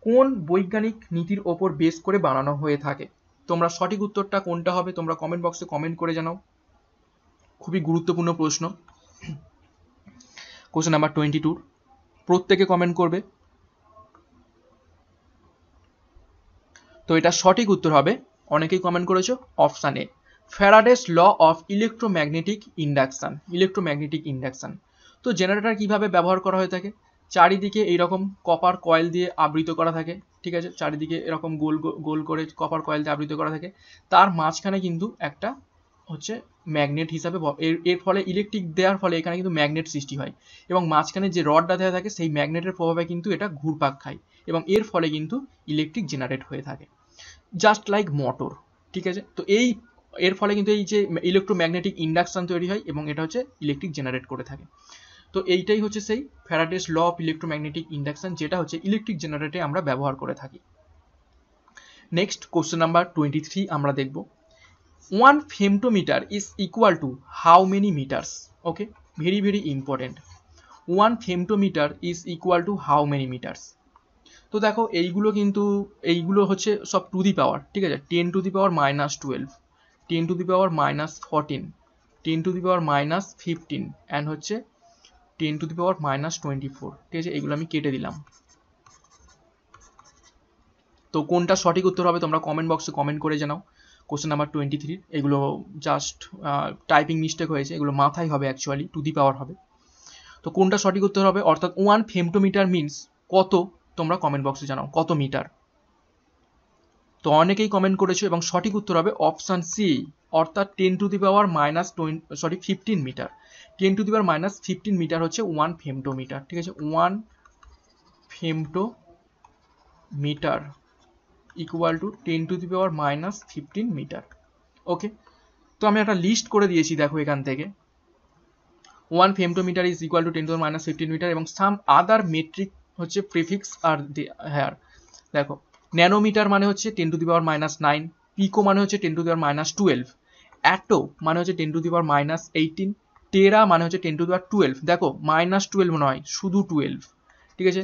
কোন বৈজ্ঞানিক নীতির ওপর বেস করে বানানো হয়ে থাকে তোমরা সঠিক উত্তরটা কোনটা হবে তোমরা কমেন্ট বক্সে কমেন্ট করে জানাও খুবই গুরুত্বপূর্ণ প্রশ্ন কোশ্চেন নাম্বার টোয়েন্টি টুর প্রত্যেকে কমেন্ট করবে তো এটা সঠিক উত্তর হবে অনেকেই কমেন্ট করেছো option A Faraday's law of electromagnetic induction electromagnetic induction তো জেনারেটর কিভাবে ব্যবহার করা হয়ে থাকে চারিদিকে এইরকম কপার কয়েল দিয়ে আবৃত করা থাকে ঠিক আছে চারিদিকে এরকম গোল গোল করে কপার কয়েল দিয়ে আবৃত করা থাকে তার মাঝখানে কিন্তু একটা হচ্ছে ম্যাগনেট হিসাবে এর এর ফলে ইলেকট্রিক দেওয়ার ফলে এখানে কিন্তু ম্যাগনেট সৃষ্টি হয় এবং মাঝখানে যে রডটা দেওয়া থাকে সেই ম্যাগনেটের প্রভাবে কিন্তু এটা ঘুরপাক খায় এবং এর ফলে কিন্তু ইলেকট্রিক জেনারেট হয়ে থাকে জাস্ট লাইক মোটর ঠিক আছে তো এই এর ফলে কিন্তু এই যে ইলেকট্রোম্যাগনেটিক ইন্ডাকশান তৈরি হয় এবং এটা হচ্ছে ইলেকট্রিক জেনারেট করে থাকে তো এইটাই হচ্ছে সেই Faraday's law of electromagnetic induction যেটা হচ্ছে ইলেকট্রিক জেনারেটরে আমরা ব্যবহার করে থাকি next question number twenty three আমরা দেখব one femtometre is equal to how many metres okay very very important one femtometre is equal to how many metres তো দেখো এইগুলো কিন্তু এইগুলো হচ্ছে সব টু দি পাওয়ার ঠিক আছে ten to the power minus twelve ten to the power minus fourteen ten to the power minus fifteen and হচ্ছে ten to the power minus twenty four ঠিক আছে এগুলো আমি কেটে দিলাম তো কোনটা সঠিক উত্তর হবে তোমরা কমেন্ট বক্সে কমেন্ট করে জানাও কোশ্চেন নাম্বার টোয়েন্টি থ্রি এগুলো জাস্ট টাইপিং মিস্টেক হয়েছে এগুলো মাথায় হবে অ্যাকচুয়ালি টু দি পাওয়ার হবে তো কোনটা সঠিক উত্তর হবে অর্থাৎ ওয়ান ফেমটোমিটার মিনস কত তোমরা কমেন্ট বক্সে জানাও কত মিটার তো অনেকেই কমেন্ট করেছো এবং সঠিক উত্তর হবে অপশান সি অর্থাৎ ten to the power minus sorry fifteen metre ten to the power minus fifteen metre হচ্ছে ওয়ান ফেমটো মিটার ঠিক আছে one femto metre equal to ten to the power minus fifteen metre okay তো আমি একটা লিস্ট করে দিয়েছি দেখো এখান থেকে one metre is equal to ten to minus fifteen metre এবং সাম আদার মেট্রিক হচ্ছে প্রিফিক্স আর হেয়ার দেখো ন্যানোমিটার মানে হচ্ছে ten to the power minus nine pico মানে হচ্ছে ten to the power minus twelve atto মানে হচ্ছে ten to the power minus eighteen tera মানে হচ্ছে ten to the power twelve দেখো মাইনাস টুয়েলভ নয় শুধু টুয়েলভ ঠিক আছে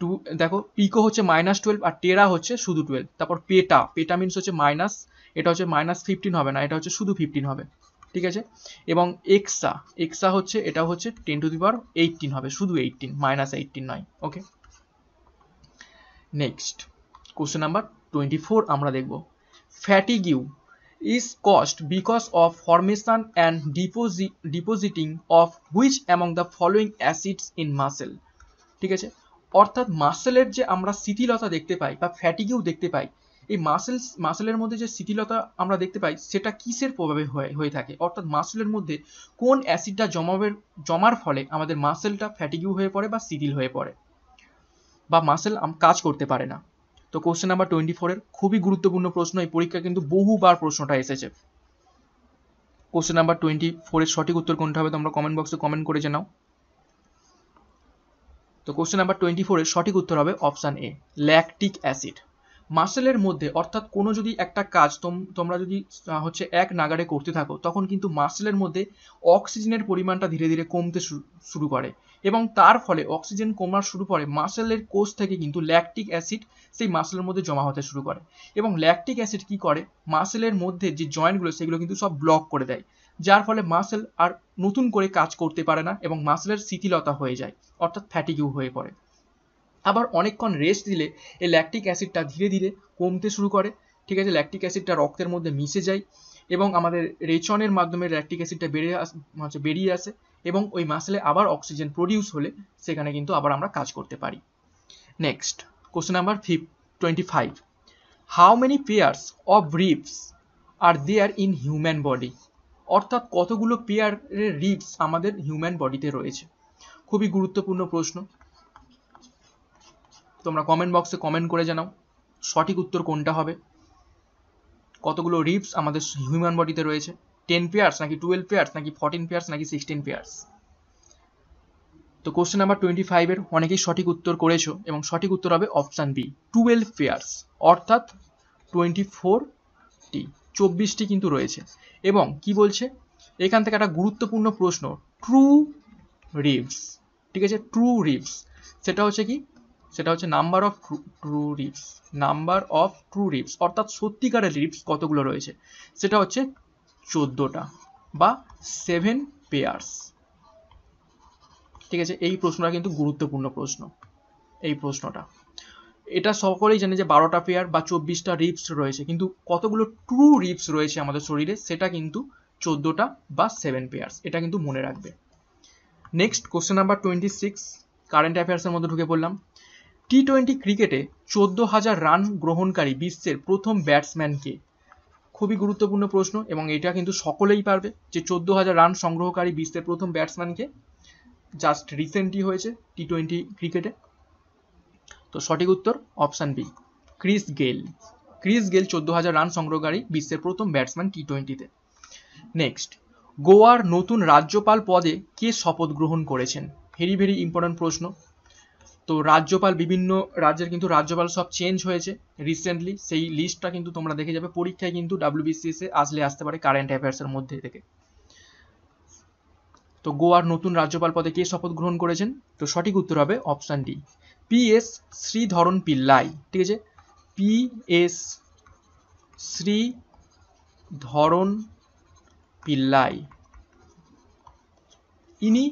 টু দেখো পিকো হচ্ছে মাইনাস টুয়েলভ আর টেরা হচ্ছে শুধু টুয়েলভ তারপর পেটা পেটা মিনস হচ্ছে মাইনাস এটা হচ্ছে মাইনাস ফিফটিন হবে না এটা হচ্ছে শুধু ফিফটিন হবে ঠিক আছে এবং এক্সা এক্সা হচ্ছে এটা হচ্ছে ten to the power eighteen হবে শুধু এইটিন মাইনাস এইটিন নয় okay next question number twenty four আমরা দেখব fatigue is caused because of formation and ডিপোজি depositing of which among the following acids in muscle ঠিক আছে অর্থাৎ মাসেলের যে আমরা শিথিলতা দেখতে পাই বা ফ্যাটিগিউ দেখতে পাই এই মাসেলস মাসেলের মধ্যে যে শিথিলতা আমরা দেখতে পাই সেটা কিসের প্রভাবে হয়ে হয়ে থাকে অর্থাৎ মাসেলের মধ্যে কোন অ্যাসিডটা জমাবের জমার ফলে আমাদের মাসেলটা ফ্যাটিগিউ হয়ে পড়ে বা শিথিল হয়ে পড়ে বা মাসেল কাজ করতে পারে না তো কোশ্চেন নাম্বার টোয়েন্টি ফোরের খুবই গুরুত্বপূর্ণ প্রশ্ন এই পরীক্ষা কিন্তু বহুবার প্রশ্নটা এসেছে কোশ্চেন নাম্বার টোয়েন্টি ফোরের সঠিক উত্তর কোনটা হবে তোমরা কমেন্ট বক্সে কমেন্ট করে জানাও তো কোশ্চেন নাম্বার টোয়েন্টি ফোরের সঠিক উত্তর হবে অপশান এ ল্যাকটিক অ্যাসিড মাসেলের মধ্যে অর্থাৎ কোনো যদি একটা কাজ তোমরা যদি হচ্ছে এক নাগারে করতে থাকো তখন কিন্তু মাসেলের মধ্যে অক্সিজেনের পরিমাণটা ধীরে ধীরে কমতে শুরু করে এবং তার ফলে অক্সিজেন কমার শুরু করে মাসেলের কোষ থেকে কিন্তু ল্যাকটিক অ্যাসিড সেই মাসেলের মধ্যে জমা হতে শুরু করে এবং ল্যাকটিক অ্যাসিড কি করে মাসেলের মধ্যে যে জয়েন্টগুলো সেগুলো কিন্তু সব ব্লক করে দেয় যার ফলে মাসেল আর নতুন করে কাজ করতে পারে না এবং মাসেলের শিথিলতা হয়ে যায় অর্থাৎ ফ্যাটিকিউ হয়ে পড়ে আবার অনেকক্ষণ রেস্ট দিলে এই ল্যাকটিক অ্যাসিডটা ধীরে ধীরে কমতে শুরু করে ঠিক আছে ল্যাকটিক অ্যাসিডটা রক্তের মধ্যে মিশে যায় এবং আমাদের রেচনের মাধ্যমে ল্যাকটিক অ্যাসিডটা বেড়ে আস হচ্ছে মানে বেরিয়ে আসে এবং ওই মাসেলে আবার অক্সিজেন প্রডিউস হলে সেখানে কিন্তু আবার আমরা কাজ করতে পারি নেক্সট কোশ্চেন নাম্বার ফিফ twenty five how many pairs of ribs are there in human body অর্থাৎ কতগুলো পেয়ারের রিপস আমাদের হিউম্যান বডিতে রয়েছে খুবই গুরুত্বপূর্ণ প্রশ্ন তোমরা কমেন্ট বক্সে কমেন্ট করে জানাও সঠিক উত্তর কোনটা হবে কতগুলো রিপস আমাদের হিউম্যান বডিতে রয়েছে টেন পেয়ার্স নাকি টুয়েলভ পেয়ার্স নাকি ফর্টিন পেয়ার্স নাকি সিক্সটিন পেয়ার্স তো কোশ্চেন নাম্বার টোয়েন্টি ফাইভের অনেকেই সঠিক উত্তর করেছো এবং সঠিক উত্তর হবে অপশান বি টুয়েলভ পেয়ার্স অর্থাৎ টোয়েন্টি ফোরটি চব্বিশটি কিন্তু রয়েছে এবং কি বলছে এখান থেকে একটা গুরুত্বপূর্ণ প্রশ্ন ট্রু রিভস ঠিক আছে ট্রু রিভস সেটা হচ্ছে কি সেটা হচ্ছে number of true ribs number of true ribs অর্থাৎ সত্যিকারের রিভস কতগুলো রয়েছে সেটা হচ্ছে চোদ্দোটা বা সেভেন পেয়ার্স ঠিক আছে এই প্রশ্নটা কিন্তু গুরুত্বপূর্ণ প্রশ্ন এই প্রশ্নটা এটা সকলেই জানে যে বারোটা পেয়ার বা চব্বিশটা রিপস রয়েছে কিন্তু কতগুলো ট্রু রিপস রয়েছে আমাদের শরীরে সেটা কিন্তু চোদ্দোটা বা সেভেন পেয়ার্স এটা কিন্তু মনে রাখবে next question number twenty six current অ্যাফেয়ার্সের মধ্যে ঢুকে পড়লাম টি টোয়েন্টি ক্রিকেটে চোদ্দ হাজার রান গ্রহণকারী বিশ্বের প্রথম ব্যাটসম্যান কে খুবই গুরুত্বপূর্ণ প্রশ্ন এবং এটা কিন্তু সকলেই পারবে যে চোদ্দো হাজার রান সংগ্রহকারী বিশ্বের প্রথম ব্যাটসম্যানকে জাস্ট রিসেন্টলি হয়েছে টি টোয়েন্টি ক্রিকেটে তো সঠিক উত্তর option B Chris Gayle Chris Gayle চোদ্দ হাজার রান সংগ্রহকারী বিশ্বের প্রথম ব্যাটসম্যান টি টোয়েন্টিতে নেক্সট গোয়ার নতুন রাজ্যপাল পদে কে শপথ গ্রহণ করেছেন ভেরি ভেরি ইম্পর্ট্যান্ট প্রশ্ন তো রাজ্যপাল বিভিন্ন রাজ্যের কিন্তু রাজ্যপাল সব চেঞ্জ হয়েছে রিসেন্টলি সেই লিস্টটা কিন্তু তোমরা দেখে যাবে পরীক্ষায় কিন্তু ডাব্লিউবিসিএসে আসলে আসতে পারে কারেন্ট অ্যাফেয়ার্সের মধ্যে থেকে তো গোয়ার নতুন রাজ্যপাল পদে কে শপথ গ্রহণ করেছেন তো সঠিক উত্তর হবে option D P S Sreedharan Pillai ঠিক আছে পি এস শ্রী ধরন পিল্লাই ইনি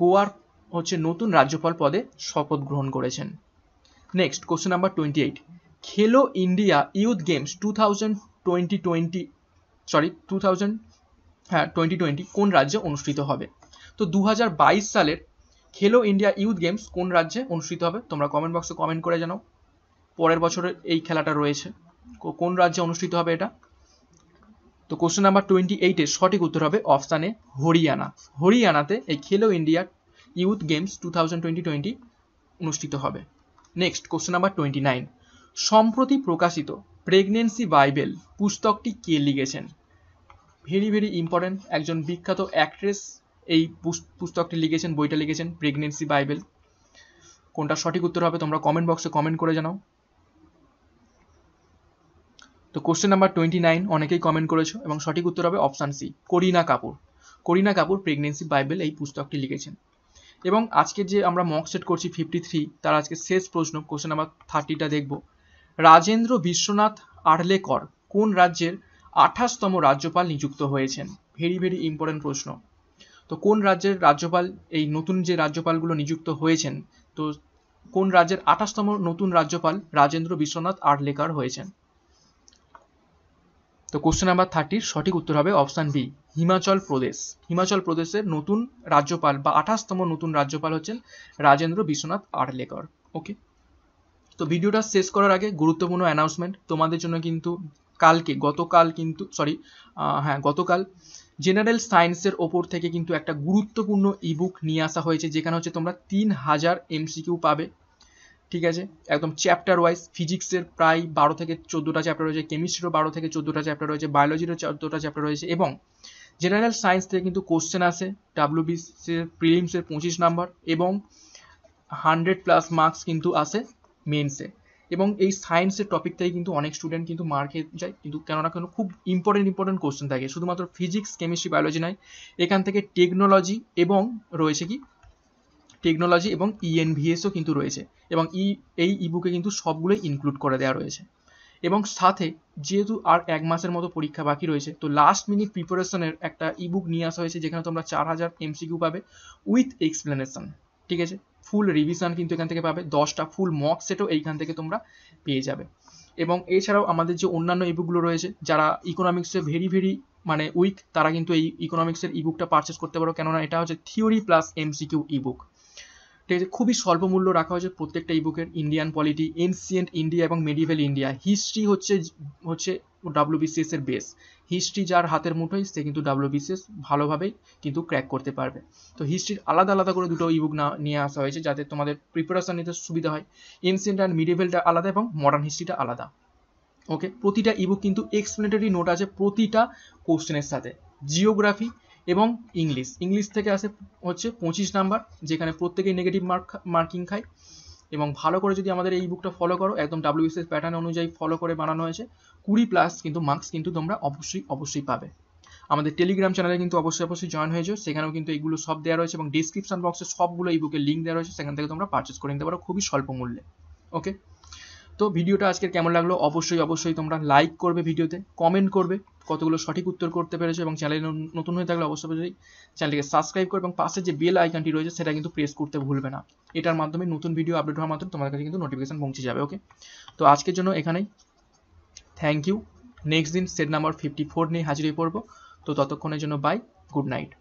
গোয়ার হচ্ছে নতুন রাজ্যপাল পদে শপথ গ্রহণ করেছেন next question number twenty eight Khelo India Youth Games two thousand twenty twenty sorry two thousand হ্যাঁ টোয়েন্টি টোয়েন্টি কোন রাজ্যে অনুষ্ঠিত হবে তো দু সালের খেলো ইন্ডিয়া ইউথ গেমস কোন রাজ্যে অনুষ্ঠিত হবে তোমরা কমেন্ট বক্সে কমেন্ট করে জানাও পরের বছরের এই খেলাটা রয়েছে কোন রাজ্যে অনুষ্ঠিত হবে এটা তো কোশ্চেন নাম্বার টোয়েন্টি এইটের সঠিক উত্তর হবে অপশানে হরিয়ানা হরিয়ানাতে এই Khelo India Youth Games two thousand twenty twenty অনুষ্ঠিত হবে next question number twenty nine সম্প্রতি প্রকাশিত প্রেগনেন্সি বাইবেল পুস্তকটি কে লিখেছেন ভেরি ভেরি ইম্পর্ট্যান্ট একজন বিখ্যাত অ্যাক্ট্রেস এই পুস্তকটি লিখেছেন বইটা লিখেছেন প্রেগনেন্সি বাইবেল কোনটা সঠিক উত্তর হবে তোমরা কমেন্ট বক্সে কমেন্ট করে জানাও তো কোশ্চেন নাম্বার টোয়েন্টি নাইন অনেকেই কমেন্ট করেছো এবং সঠিক উত্তর হবে অপশান সি করিনা কাপুর করিনা কাপুর প্রেগনেন্সি বাইবেল এই পুস্তকটি লিখেছেন এবং আজকে যে আমরা মক সেট করছি ফিফটি থ্রি তার আজকে শেষ প্রশ্ন কোশ্চেন নাম্বার থার্টিটা দেখব রাজেন্দ্র বিশ্বনাথ আড়লেকর কোন রাজ্যের আঠাশতম রাজ্যপাল নিযুক্ত হয়েছেন ভেরি ভেরি ইম্পর্টেন্ট প্রশ্ন তো কোন রাজ্যের রাজ্যপাল এই নতুন যে রাজ্যপালগুলো নিযুক্ত হয়েছেন তো কোন রাজ্যের আঠাশতম নতুন রাজ্যপাল রাজেন্দ্র বিশ্বনাথ আরলেকর হয়েছেন তো কোশ্চেন নাম্বার থার্টির সঠিক উত্তর হবে অপশান বি হিমাচল প্রদেশ হিমাচল প্রদেশের নতুন রাজ্যপাল বা আঠাশতম নতুন রাজ্যপাল হচ্ছেন রাজেন্দ্র বিশ্বনাথ আরলেকর ওকে তো ভিডিওটা শেষ করার আগে গুরুত্বপূর্ণ অ্যানাউন্সমেন্ট তোমাদের জন্য কিন্তু কালকে গতকাল কিন্তু সরি হ্যাঁ গতকাল জেনারেল সায়েন্সের ওপর থেকে কিন্তু একটা গুরুত্বপূর্ণ ইবুক নিয়ে আসা হয়েছে যেখানে হচ্ছে তোমরা তিন হাজার এমসিকিউ পাবে ঠিক আছে একদম চ্যাপ্টার ওয়াইজ ফিজিক্সের প্রায় বারো থেকে চোদ্দোটা চ্যাপ্টার রয়েছে কেমিস্ট্রিরও বারো থেকে চোদ্দোটা চ্যাপ্টার রয়েছে বায়োলজিরও চোদ্দোটা চ্যাপ্টার রয়েছে এবং জেনারেল সায়েন্স থেকে কিন্তু কোশ্চেন আসে ডাব্লিউবিসির প্রিলিমসের পঁচিশ নাম্বার এবং হান্ড্রেড প্লাস মার্কস কিন্তু আসে মেন্সে এবং এই সায়েন্সের টপিক থেকে কিন্তু অনেক স্টুডেন্ট কিন্তু মার্কে যায় কিন্তু কেননা কেন খুব ইম্পর্টেন্ট ইম্পর্টেন্ট কোশ্চেন থাকে শুধুমাত্র ফিজিক্স কেমিস্ট্রি বায়োলজি নয় এখান থেকে টেকনোলজি এবং রয়েছে কি টেকনোলজি এবং ইএনভিএসও e কিন্তু রয়েছে এবং ই এই ইবুকে কিন্তু সবগুলোই ইনক্লুড করে দেওয়া রয়েছে এবং সাথে যেহেতু আর এক মাসের মতো পরীক্ষা বাকি রয়েছে তো লাস্ট মিনিট প্রিপারেশনের একটা ইবুক নিয়ে আসা হয়েছে যেখানে তোমরা চার হাজার এমসিকিউ পাবে উইথ এক্সপ্লেনেশন ঠিক আছে ফুল রিভিশন কিন্তু এখান থেকে পাবে দশটা ফুল মক সেটও এইখান থেকে তোমরা পেয়ে যাবে এবং এছাড়াও আমাদের যে অন্যান্য ইবুকগুলো রয়েছে যারা ইকোনমিক্সে ভেরি ভেরি মানে উইক তারা কিন্তু এই ইকোনমিক্সের ইবুকটা পারচেস করতে পারো কেননা এটা হচ্ছে থিওরি প্লাস এমসিকিউ ইবুক ঠিক আছে খুবই স্বল্প মূল্য রাখা হয়েছে প্রত্যেকটা ইবুকের ইন্ডিয়ান পলিটি এনসিয়েন্ট ইন্ডিয়া এবং মেডিভেল ইন্ডিয়া হিস্ট্রি হচ্ছে হচ্ছে বিসিএস এর বেস হিস্ট্রি যার হাতের মুঠোয় সে কিন্তু বিসিএস ভালোভাবেই কিন্তু ক্র্যাক করতে পারবে তো হিস্ট্রির আলাদা আলাদা করে দুটো ইবুক না নিয়ে আসা হয়েছে যাতে তোমাদের প্রিপারেশন নিতে সুবিধা হয় এনসিয়েন্ট অ্যান্ড মিডিভেলটা আলাদা এবং মডার্ন হিস্ট্রিটা আলাদা ওকে প্রতিটা ইবুক কিন্তু এক্সপ্লেনেটারি নোট আছে প্রতিটা কোশ্চেনের সাথে জিওগ্রাফি এবং ইংলিশ ইংলিশ থেকে আসে হচ্ছে পঁচিশ নাম্বার যেখানে প্রত্যেকেই নেগেটিভ মার্ক মার্কিং খায় এবং ভালো করে যদি আমাদের এই বুকটা ফলো করো একদম ডাব্লিউএসএস প্যাটার্ন অনুযায়ী ফলো করে বানানো হয়েছে কুড়ি প্লাস কিন্তু মার্কস কিন্তু তোমরা অবশ্যই অবশ্যই পাবে আমাদের টেলিগ্রাম চ্যানেলে কিন্তু অবশ্যই অবশ্যই জয়েন হয়ে সেখানেও কিন্তু এইগুলো সব দেওয়া রয়েছে এবং ডিসক্রিপশন বক্সে সবগুলো এই বুকের লিঙ্ক দেওয়া রয়েছে সেখান থেকে তোমরা পারচেস করে নিতে পারো খুবই স্বল্প মূল্যে ওকে তো ভিডিওটা আজকের কেমন লাগলো অবশ্যই অবশ্যই তোমরা লাইক করবে ভিডিওতে কমেন্ট করবে কতগুলো সঠিক উত্তর করতে পেরেছো এবং চ্যানেলে নতুন হয়ে থাকলে অবশ্যই চ্যানেলকে সাবস্ক্রাইব করবে এবং পাশে যে বেল আইকনটি রয়েছে সেটা কিন্তু প্রেস করতে ভুলবে না এটার মাধ্যমে নতুন ভিডিও আপডেট হওয়ার মাধ্যমে তোমার কাছে কিন্তু নোটিফিকেশন পৌঁছে যাবে ওকে তো আজকের জন্য এখানেই থ্যাংক ইউ নেক্সট দিন সেট নাম্বার ফিফটি ফোর নিয়ে হাজির হয়ে পড়বো তো ততক্ষণের জন্য বাই গুড নাইট